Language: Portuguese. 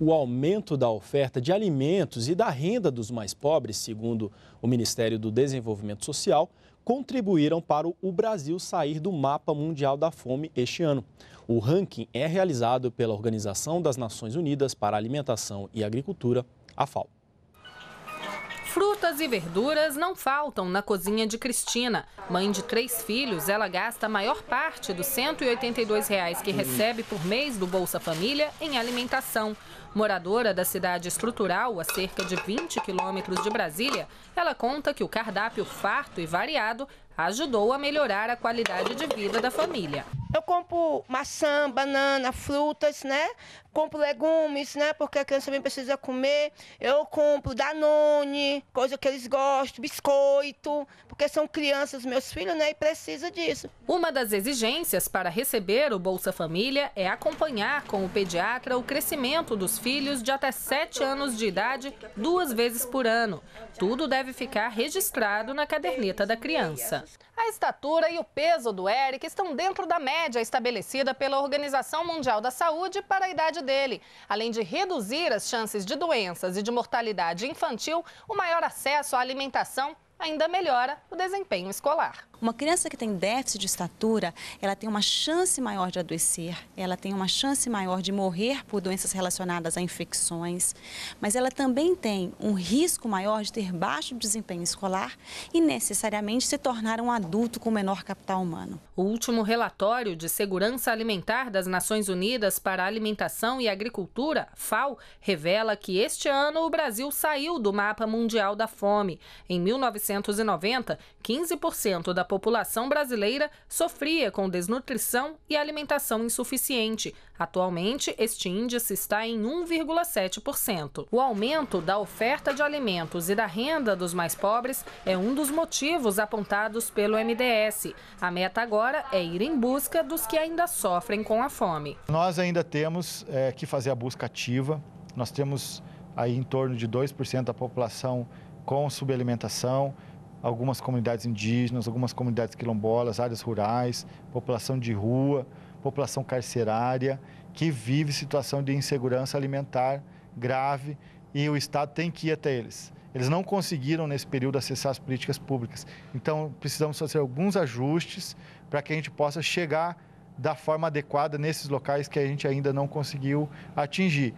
o aumento da oferta de alimentos e da renda dos mais pobres, segundo o Ministério do Desenvolvimento Social, contribuíram para o Brasil sair do mapa mundial da fome este ano. O ranking é realizado pela Organização das Nações Unidas para a Alimentação e Agricultura, a FAO. Frutas e verduras não faltam na cozinha de Cristina. Mãe de três filhos, ela gasta a maior parte dos R$ 182 reais que recebe por mês do Bolsa Família em alimentação. Moradora da cidade estrutural, a cerca de 20 quilômetros de Brasília, ela conta que o cardápio farto e variado ajudou a melhorar a qualidade de vida da família. Eu compro maçã, banana, frutas, né? Compro legumes, né? Porque a criança também precisa comer. Eu compro danone, coisa que eles gostam, biscoito, porque são crianças, meus filhos, né? E precisa disso. Uma das exigências para receber o Bolsa Família é acompanhar com o pediatra o crescimento dos filhos de até 7 anos de idade duas vezes por ano. Tudo deve ficar registrado na caderneta da criança. A estatura e o peso do Eric estão dentro da média estabelecida pela Organização Mundial da Saúde para a idade dele. Além de reduzir as chances de doenças e de mortalidade infantil, o maior acesso à alimentação ainda melhora o desempenho escolar. Uma criança que tem déficit de estatura, ela tem uma chance maior de adoecer, ela tem uma chance maior de morrer por doenças relacionadas a infecções, mas ela também tem um risco maior de ter baixo desempenho escolar e necessariamente se tornar um adulto com menor capital humano. O último relatório de segurança alimentar das Nações Unidas para a Alimentação e Agricultura, FAO, revela que este ano o Brasil saiu do mapa mundial da fome. Em 1990, 15% da da população brasileira sofria com desnutrição e alimentação insuficiente. Atualmente, este índice está em 1,7%. O aumento da oferta de alimentos e da renda dos mais pobres é um dos motivos apontados pelo MDS. A meta agora é ir em busca dos que ainda sofrem com a fome. Nós ainda temos é, que fazer a busca ativa. Nós temos aí em torno de 2% da população com subalimentação algumas comunidades indígenas, algumas comunidades quilombolas, áreas rurais, população de rua, população carcerária, que vive situação de insegurança alimentar grave e o Estado tem que ir até eles. Eles não conseguiram, nesse período, acessar as políticas públicas. Então, precisamos fazer alguns ajustes para que a gente possa chegar da forma adequada nesses locais que a gente ainda não conseguiu atingir.